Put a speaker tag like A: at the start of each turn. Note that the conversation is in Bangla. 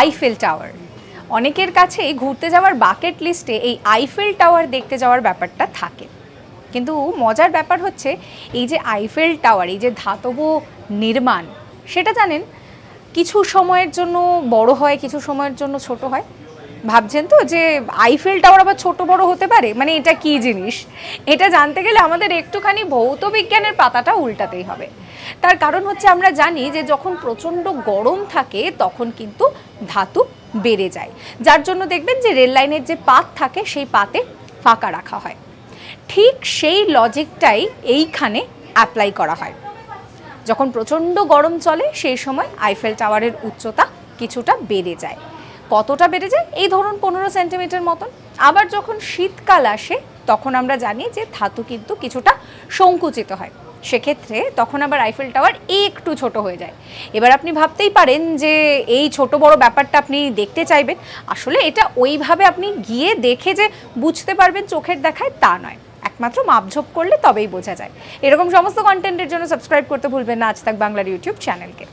A: আইফেল টাওয়ার অনেকের কাছে ঘুরতে যাওয়ার বাকেট লিস্টে এই আইফেল টাওয়ার দেখতে যাওয়ার ব্যাপারটা থাকে কিন্তু মজার ব্যাপার হচ্ছে এই যে আইফেল টাওয়ার এই যে ধাতব নির্মাণ সেটা জানেন কিছু সময়ের জন্য বড় হয় কিছু সময়ের জন্য ছোট হয় ভাবছেন তো যে আইফেল টাওয়ার আবার ছোট বড় হতে পারে মানে এটা কি জিনিস এটা জানতে গেলে আমাদের একটুখানি ভৌত বিজ্ঞানের পাতাটা উল্টাতেই হবে তার কারণ হচ্ছে আমরা জানি যে যখন প্রচণ্ড গরম থাকে তখন কিন্তু ধাতু বেড়ে যায় যার জন্য দেখবেন যে রেল লাইনের যে পাত থাকে সেই পাতে ফাঁকা রাখা হয় ঠিক সেই লজিকটাই এইখানে অ্যাপ্লাই করা হয় যখন প্রচণ্ড গরম চলে সেই সময় আইফেল টাওয়ারের উচ্চতা কিছুটা বেড়ে যায় কতটা বেড়ে যায় এই ধরুন পনেরো সেন্টিমিটার মতন আবার যখন শীতকাল আসে তখন আমরা জানি যে ধাতু কিন্তু কিছুটা সংকুচিত হয় সেক্ষেত্রে তখন আবার আইফেল টাওয়ার একটু ছোট হয়ে যায় এবার আপনি ভাবতেই পারেন যে এই ছোট বড় ব্যাপারটা আপনি দেখতে চাইবেন আসলে এটা ওইভাবে আপনি গিয়ে দেখে যে বুঝতে পারবেন চোখের দেখায় তা নয় একমাত্র মাপঝোপ করলে তবেই বোঝা যায় এরকম সমস্ত কন্টেন্টের জন্য সাবস্ক্রাইব করতে ভুলবেন না আজ তাক বাংলার ইউটিউব চ্যানেলকে